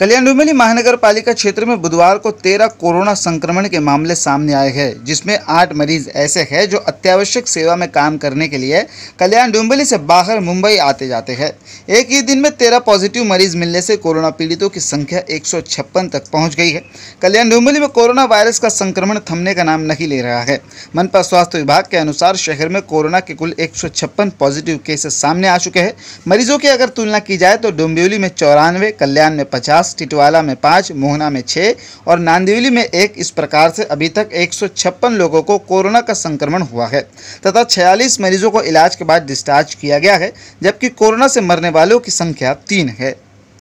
कल्याण डुमेली महानगर पालिका क्षेत्र में बुधवार को तेरह कोरोना संक्रमण के मामले सामने आए हैं जिसमें आठ मरीज ऐसे हैं जो अत्यावश्यक सेवा में काम करने के लिए कल्याण डुम्बली से बाहर मुंबई आते जाते हैं एक ही दिन में तेरह पॉजिटिव मरीज मिलने से कोरोना पीड़ितों की संख्या एक तक पहुंच गई है कल्याण डुम्बली में कोरोना वायरस का संक्रमण थमने का नाम नहीं ले रहा है मनपा स्वास्थ्य विभाग के अनुसार शहर में कोरोना के कुल एक पॉजिटिव केसेस सामने आ चुके हैं मरीजों की अगर तुलना की जाए तो डुम्बिवली में चौरानवे कल्याण में पचास पचास टिटवाला में पाँच मोहना में छः और नांदिवली में एक इस प्रकार से अभी तक एक लोगों को कोरोना का संक्रमण हुआ है तथा छियालीस मरीजों को इलाज के बाद डिस्चार्ज किया गया है जबकि कोरोना से मरने वालों की संख्या तीन है